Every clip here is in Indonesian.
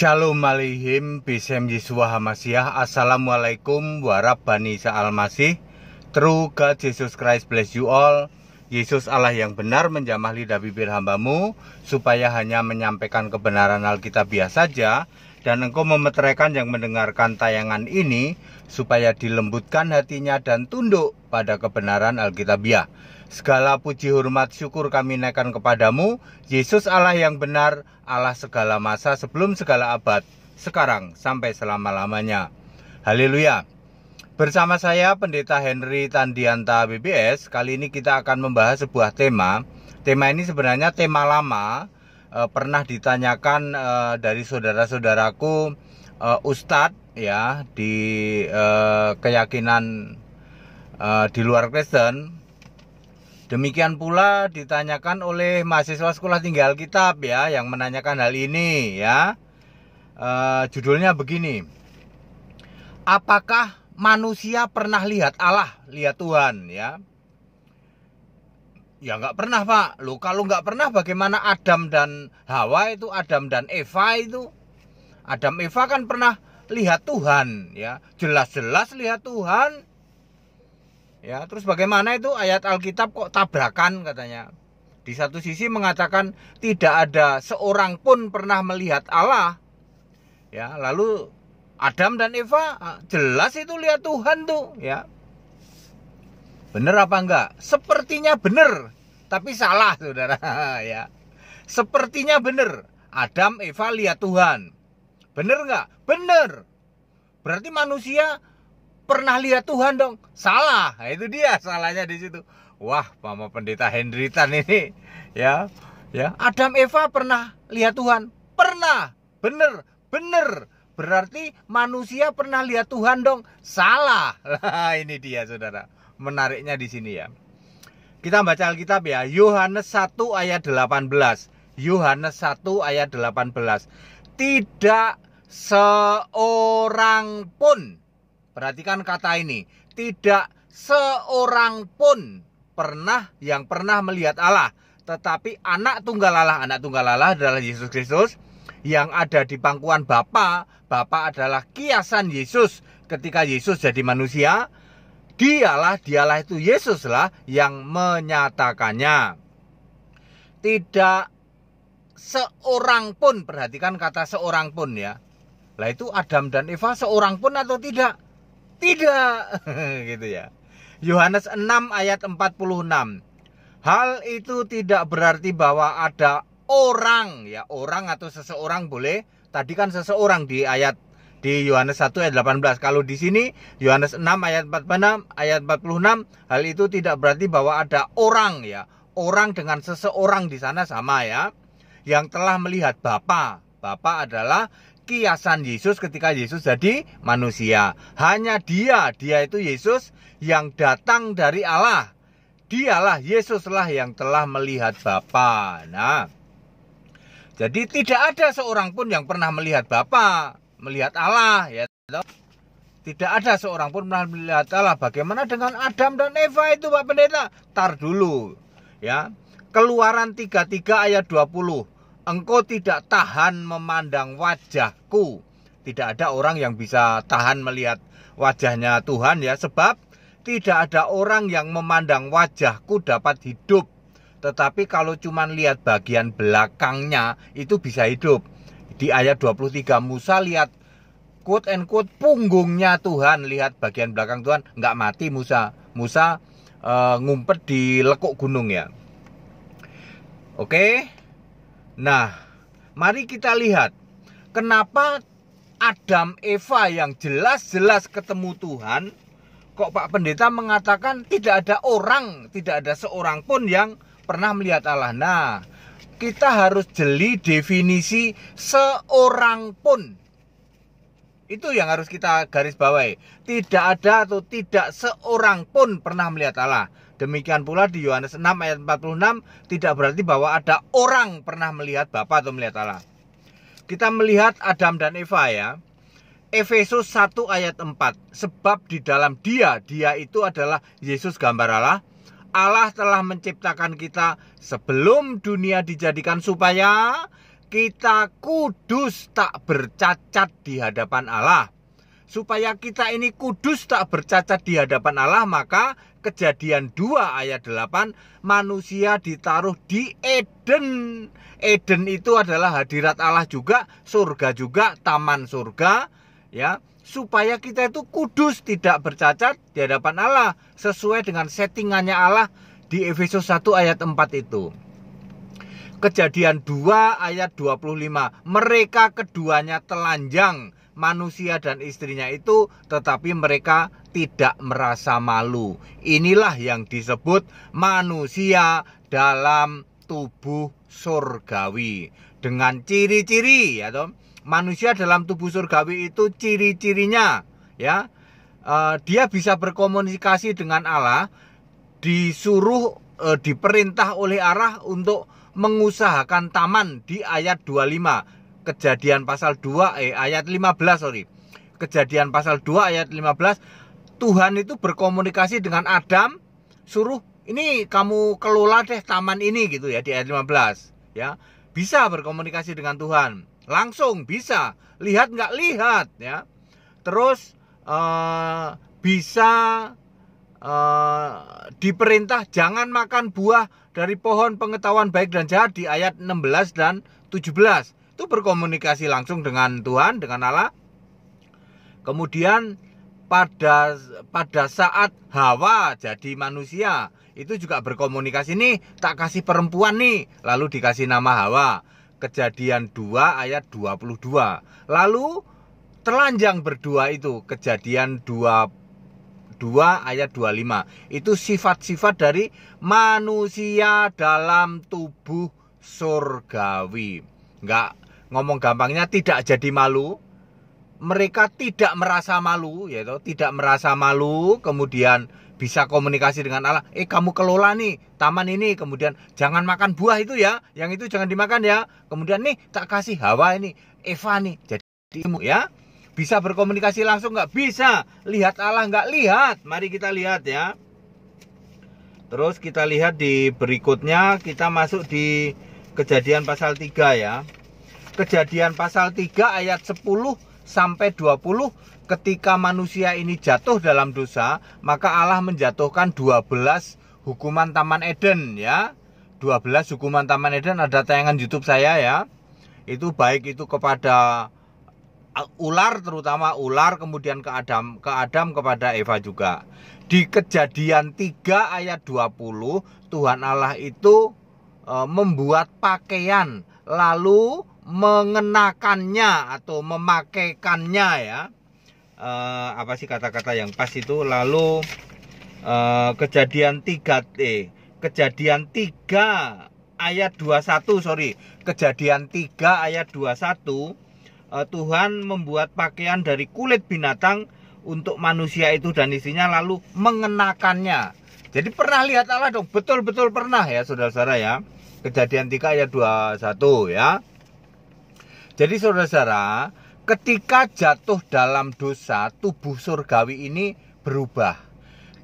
Shalom alaihim Bisem Yesua Hamasiah Assalamualaikum warabani masih True God Jesus Christ bless you all Yesus Allah yang benar menjamah lidah bibir hambamu Supaya hanya menyampaikan kebenaran Alkitabiah saja Dan engkau memeteraikan yang mendengarkan tayangan ini Supaya dilembutkan hatinya dan tunduk pada kebenaran Alkitabiah ya. Segala puji hormat syukur kami naikkan kepadamu, Yesus Allah yang benar, Allah segala masa sebelum segala abad, sekarang sampai selama-lamanya. Haleluya. Bersama saya Pendeta Henry Tandianta BBS, kali ini kita akan membahas sebuah tema. Tema ini sebenarnya tema lama, e, pernah ditanyakan e, dari saudara-saudaraku e, Ustadz ya di e, keyakinan di luar Kristen Demikian pula ditanyakan oleh mahasiswa sekolah tinggal kitab ya yang menanyakan hal ini ya. E, judulnya begini. Apakah manusia pernah lihat Allah, lihat Tuhan ya? Ya nggak pernah pak. Lo kalau nggak pernah bagaimana Adam dan Hawa itu, Adam dan Eva itu, Adam Eva kan pernah lihat Tuhan ya, jelas-jelas lihat Tuhan Ya, terus bagaimana itu ayat Alkitab kok tabrakan katanya? Di satu sisi mengatakan tidak ada seorang pun pernah melihat Allah. Ya, lalu Adam dan Eva ah, jelas itu lihat Tuhan tuh, ya. Bener apa enggak? Sepertinya bener, tapi salah Saudara, ya. Sepertinya bener. Adam, Eva lihat Tuhan. Bener nggak? Bener. Berarti manusia pernah lihat Tuhan dong. Salah. Nah, itu dia salahnya di situ. Wah, Mama Pendeta Hendritan ini ya, ya. Adam Eva pernah lihat Tuhan? Pernah. Bener, bener. Berarti manusia pernah lihat Tuhan dong. Salah. Nah, ini dia Saudara. Menariknya di sini ya. Kita baca Alkitab ya. Yohanes 1 ayat 18. Yohanes 1 ayat 18. Tidak seorang pun Perhatikan kata ini, tidak seorang pun pernah yang pernah melihat Allah, tetapi anak tunggal Allah, anak tunggal Allah adalah Yesus Kristus yang ada di pangkuan Bapa. Bapa adalah kiasan Yesus ketika Yesus jadi manusia. Dialah, dialah itu Yesuslah yang menyatakannya. Tidak seorang pun, perhatikan kata seorang pun ya. Lah itu Adam dan Eva seorang pun atau tidak? tidak gitu ya Yohanes 6 ayat 46 hal itu tidak berarti bahwa ada orang ya orang atau seseorang boleh tadi kan seseorang di ayat di Yohanes 1 ayat 18 kalau di sini Yohanes 6 ayat 46 ayat 46 hal itu tidak berarti bahwa ada orang ya orang dengan seseorang di sana sama ya yang telah melihat Bapa Bapa adalah kiasan Yesus ketika Yesus jadi manusia. Hanya dia, dia itu Yesus yang datang dari Allah. Dialah Yesuslah yang telah melihat Bapa. Nah, jadi tidak ada seorang pun yang pernah melihat Bapa, melihat Allah ya. Tidak ada seorang pun pernah melihat Allah. Bagaimana dengan Adam dan Eva itu Pak Pendeta? Tar dulu ya. Keluaran 33 ayat 20 Engkau tidak tahan memandang wajahku. Tidak ada orang yang bisa tahan melihat wajahnya Tuhan ya, sebab tidak ada orang yang memandang wajahku dapat hidup. Tetapi kalau cuma lihat bagian belakangnya itu bisa hidup. Di ayat 23 Musa lihat quote and quote punggungnya Tuhan, lihat bagian belakang Tuhan, nggak mati Musa. Musa uh, ngumpet di lekuk gunung ya. Oke. Okay? Nah, mari kita lihat kenapa Adam Eva yang jelas-jelas ketemu Tuhan kok Pak Pendeta mengatakan tidak ada orang, tidak ada seorang pun yang pernah melihat Allah. Nah, kita harus jeli definisi seorang pun. Itu yang harus kita garis bawahi. Tidak ada atau tidak seorang pun pernah melihat Allah. Demikian pula di Yohanes 6 ayat 46 tidak berarti bahwa ada orang pernah melihat Bapa atau melihat Allah. Kita melihat Adam dan Eva ya. Efesus 1 ayat 4 Sebab di dalam dia, dia itu adalah Yesus gambar Allah Allah telah menciptakan kita sebelum dunia dijadikan supaya kita kudus tak bercacat di hadapan Allah. Supaya kita ini kudus tak bercacat di hadapan Allah, maka kejadian 2 ayat 8 manusia ditaruh di Eden. Eden itu adalah hadirat Allah juga, surga juga, taman surga ya, supaya kita itu kudus tidak bercacat di hadapan Allah sesuai dengan settingannya Allah di Efesus 1 ayat 4 itu. Kejadian 2 ayat 25, mereka keduanya telanjang manusia dan istrinya itu, tetapi mereka tidak merasa malu. Inilah yang disebut manusia dalam tubuh surgawi dengan ciri-ciri ya toh. Manusia dalam tubuh surgawi itu ciri-cirinya ya. E, dia bisa berkomunikasi dengan Allah, disuruh e, diperintah oleh arah untuk mengusahakan taman di ayat 25 kejadian pasal 2 eh ayat 15 sorry kejadian pasal 2 ayat 15 Tuhan itu berkomunikasi dengan Adam suruh ini kamu kelola deh taman ini gitu ya di ayat 15 ya bisa berkomunikasi dengan Tuhan langsung bisa lihat nggak lihat ya terus uh, bisa uh, diperintah jangan makan buah dari pohon pengetahuan baik dan jahat di ayat 16 dan 17 itu berkomunikasi langsung dengan Tuhan, dengan Allah. Kemudian pada pada saat Hawa jadi manusia, itu juga berkomunikasi nih, tak kasih perempuan nih, lalu dikasih nama Hawa. Kejadian 2 ayat 22. Lalu telanjang berdua itu kejadian 2 2 ayat 25 itu sifat-sifat dari manusia dalam tubuh surgawi nggak ngomong gampangnya tidak jadi malu mereka tidak merasa malu yaitu tidak merasa malu kemudian bisa komunikasi dengan Allah eh kamu kelola nih taman ini kemudian jangan makan buah itu ya yang itu jangan dimakan ya kemudian nih tak kasih Hawa ini Eva nih jadi imu ya bisa berkomunikasi langsung nggak bisa lihat Allah nggak lihat mari kita lihat ya terus kita lihat di berikutnya kita masuk di kejadian pasal 3 ya Kejadian pasal 3 ayat 10 sampai 20 ketika manusia ini jatuh dalam dosa, maka Allah menjatuhkan 12 hukuman Taman Eden ya. 12 hukuman Taman Eden ada tayangan YouTube saya ya. Itu baik itu kepada uh, ular terutama ular kemudian ke Adam ke Adam kepada Eva juga. Di Kejadian 3 ayat 20 Tuhan Allah itu uh, membuat pakaian lalu mengenakannya atau memakaikannya ya e, apa sih kata-kata yang pas itu lalu e, kejadian 3 eh kejadian tiga ayat 21 sorry kejadian tiga ayat 21 satu eh, Tuhan membuat pakaian dari kulit binatang untuk manusia itu dan isinya lalu mengenakannya jadi pernah lihat Allah dong betul-betul pernah ya saudara-saudara ya kejadian tiga ayat 21 ya jadi saudara-saudara, ketika jatuh dalam dosa, tubuh surgawi ini berubah.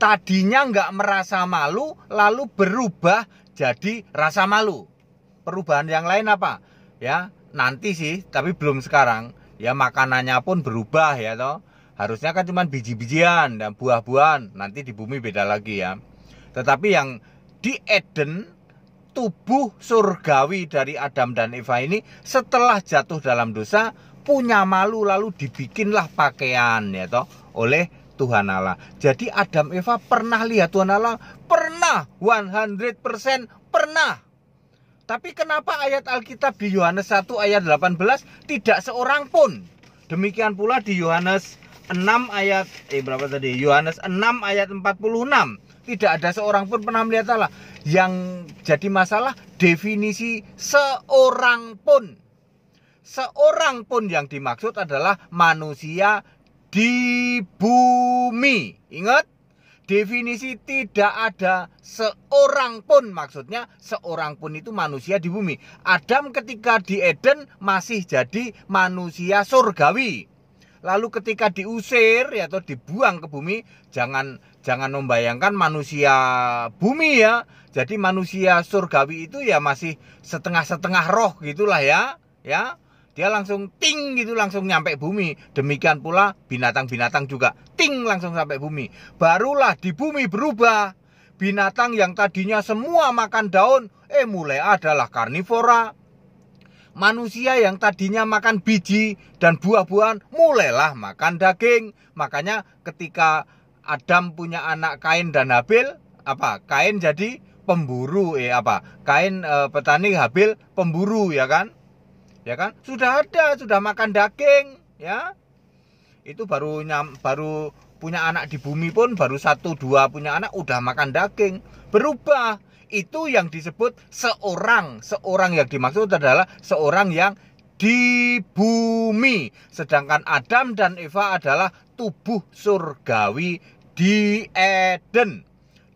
Tadinya nggak merasa malu, lalu berubah jadi rasa malu. Perubahan yang lain apa? Ya, nanti sih, tapi belum sekarang. Ya makanannya pun berubah ya toh. Harusnya kan cuma biji-bijian dan buah-buahan. Nanti di bumi beda lagi ya. Tetapi yang di Eden tubuh surgawi dari Adam dan Eva ini setelah jatuh dalam dosa punya malu lalu dibikinlah pakaian ya toh oleh Tuhan Allah. Jadi Adam Eva pernah lihat Tuhan Allah? Pernah, 100% pernah. Tapi kenapa ayat Alkitab di Yohanes 1 ayat 18 tidak seorang pun? Demikian pula di Yohanes 6 ayat eh berapa tadi? Yohanes 6 ayat 46 tidak ada seorang pun pernah melihat salah. Yang jadi masalah definisi seorang pun. Seorang pun yang dimaksud adalah manusia di bumi. Ingat, definisi tidak ada seorang pun. Maksudnya seorang pun itu manusia di bumi. Adam ketika di Eden masih jadi manusia surgawi. Lalu ketika diusir ya, atau dibuang ke bumi, jangan jangan membayangkan manusia bumi ya. Jadi manusia surgawi itu ya masih setengah-setengah roh gitulah ya, ya. Dia langsung ting gitu langsung nyampe bumi. Demikian pula binatang-binatang juga ting langsung sampai bumi. Barulah di bumi berubah. Binatang yang tadinya semua makan daun, eh mulai adalah karnivora, manusia yang tadinya makan biji dan buah-buahan mulailah makan daging. Makanya ketika Adam punya anak Kain dan Habil, apa? Kain jadi pemburu eh apa? Kain eh, petani Habil pemburu ya kan? Ya kan? Sudah ada, sudah makan daging, ya. Itu baru nyam, baru punya anak di bumi pun baru satu dua punya anak udah makan daging. Berubah. Itu yang disebut seorang. Seorang yang dimaksud adalah seorang yang di bumi, sedangkan Adam dan Eva adalah tubuh surgawi di Eden.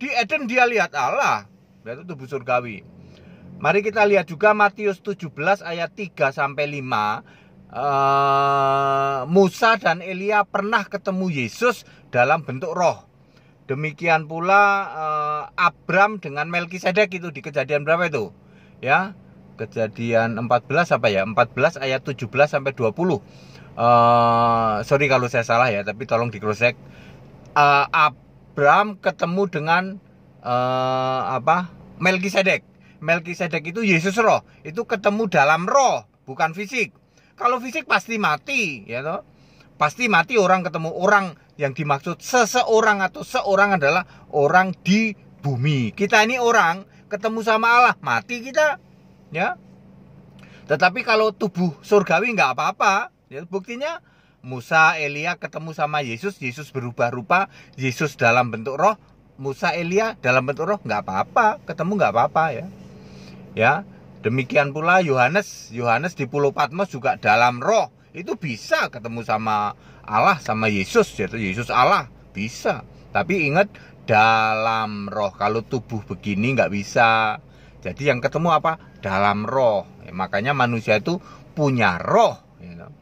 Di Eden dia lihat Allah, yaitu tubuh surgawi. Mari kita lihat juga Matius 17 ayat 3 sampai 5. Uh, eh, Musa dan Elia pernah ketemu Yesus dalam bentuk roh. Demikian pula uh, Abram dengan Melkisedek itu di kejadian berapa itu? Ya, kejadian 14 apa ya? 14 ayat 17 sampai 20. Uh, eh, sorry kalau saya salah ya, tapi tolong dikrosek uh, eh, Abraham ketemu dengan uh, apa Melkisedek. Melkisedek itu Yesus roh, itu ketemu dalam roh, bukan fisik. Kalau fisik pasti mati, ya toh. Pasti mati orang ketemu orang yang dimaksud seseorang atau seorang adalah orang di bumi. Kita ini orang ketemu sama Allah, mati kita, ya. Tetapi kalau tubuh surgawi nggak apa-apa, ya buktinya Musa, Elia ketemu sama Yesus, Yesus berubah rupa, Yesus dalam bentuk roh, Musa, Elia dalam bentuk roh, nggak apa-apa, ketemu nggak apa-apa ya. Ya, demikian pula Yohanes, Yohanes di Pulau Patmos juga dalam roh, itu bisa ketemu sama Allah, sama Yesus, yaitu Yesus Allah, bisa. Tapi ingat dalam roh, kalau tubuh begini nggak bisa. Jadi yang ketemu apa? Dalam roh. Ya, makanya manusia itu punya roh. You gitu. know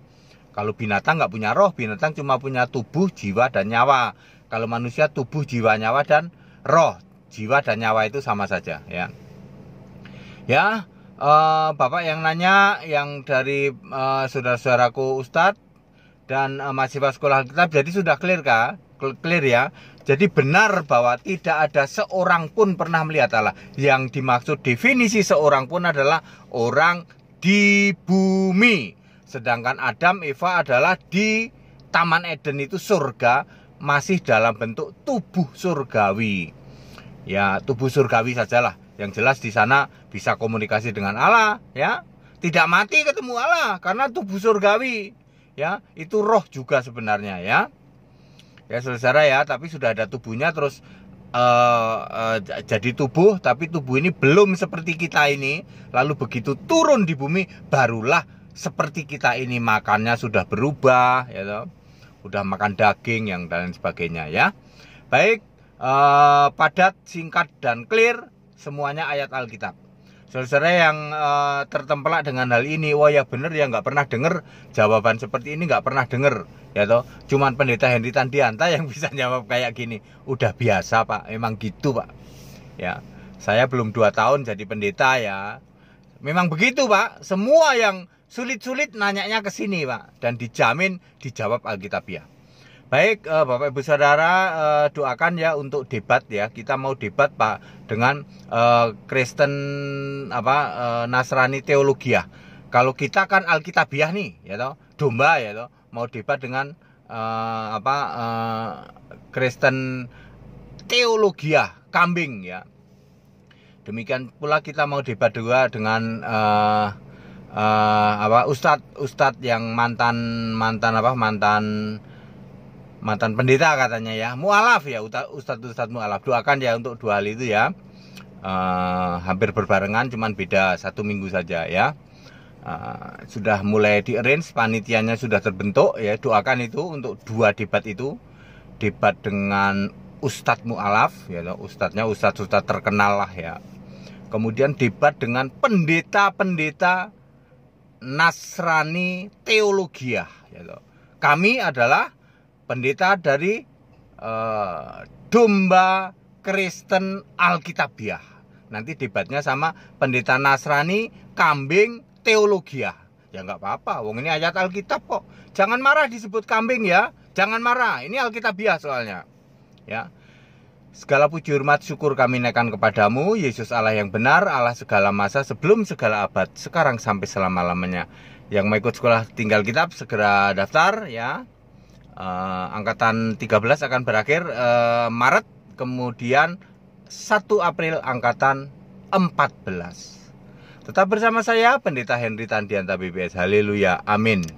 kalau binatang nggak punya roh, binatang cuma punya tubuh, jiwa, dan nyawa. Kalau manusia tubuh, jiwa, nyawa, dan roh. Jiwa dan nyawa itu sama saja ya. Ya, uh, Bapak yang nanya yang dari uh, saudara-saudaraku Ustadz dan uh, mahasiswa sekolah kitab jadi sudah clear kah? clear ya. Jadi benar bahwa tidak ada seorang pun pernah melihat Allah. Yang dimaksud definisi seorang pun adalah orang di bumi. Sedangkan Adam Eva adalah di Taman Eden itu surga masih dalam bentuk tubuh surgawi. Ya, tubuh surgawi sajalah. Yang jelas di sana bisa komunikasi dengan Allah, ya. Tidak mati ketemu Allah karena tubuh surgawi. Ya, itu roh juga sebenarnya, ya. Ya, saudara ya, tapi sudah ada tubuhnya terus Uh, uh, jadi tubuh, tapi tubuh ini belum seperti kita ini. Lalu begitu turun di bumi, barulah seperti kita ini makannya sudah berubah ya toh udah makan daging yang dan lain sebagainya ya baik eh, padat singkat dan clear semuanya ayat Alkitab saudara yang eh, tertempelak dengan hal ini wah ya bener ya nggak pernah dengar jawaban seperti ini nggak pernah dengar ya toh cuman pendeta Henry Tandianta yang bisa jawab kayak gini udah biasa pak emang gitu pak ya saya belum dua tahun jadi pendeta ya memang begitu pak semua yang sulit-sulit nanyanya ke sini Pak dan dijamin dijawab Alkitabiah. Baik uh, Bapak Ibu Saudara uh, doakan ya untuk debat ya. Kita mau debat Pak dengan uh, Kristen apa uh, Nasrani ya. Kalau kita kan Alkitabiah nih ya toh, domba ya toh, mau debat dengan uh, apa uh, Kristen ya, kambing ya. Demikian pula kita mau debat dua dengan uh, uh, apa ustad ustad yang mantan mantan apa mantan mantan pendeta katanya ya mualaf ya ustad ustad mualaf doakan ya untuk dua hal itu ya uh, hampir berbarengan cuman beda satu minggu saja ya uh, sudah mulai di arrange panitianya sudah terbentuk ya doakan itu untuk dua debat itu debat dengan ustadz mualaf ya ustadznya ustadz ustadz terkenal lah ya kemudian debat dengan pendeta pendeta Nasrani Teologia. Gitu. Kami adalah pendeta dari eh, domba Kristen Alkitabiah. Nanti debatnya sama pendeta Nasrani kambing teologia. Ya nggak apa-apa, wong ini ayat Alkitab kok. Jangan marah disebut kambing ya, jangan marah. Ini Alkitabiah soalnya. Ya. Segala puji hormat syukur kami naikkan kepadamu, Yesus Allah yang benar, Allah segala masa sebelum segala abad, sekarang sampai selama-lamanya. Yang mau ikut sekolah tinggal kitab, segera daftar ya. Uh, angkatan 13 akan berakhir uh, Maret, kemudian 1 April angkatan 14. Tetap bersama saya, Pendeta Henry Tandianta BBS. Haleluya, amin.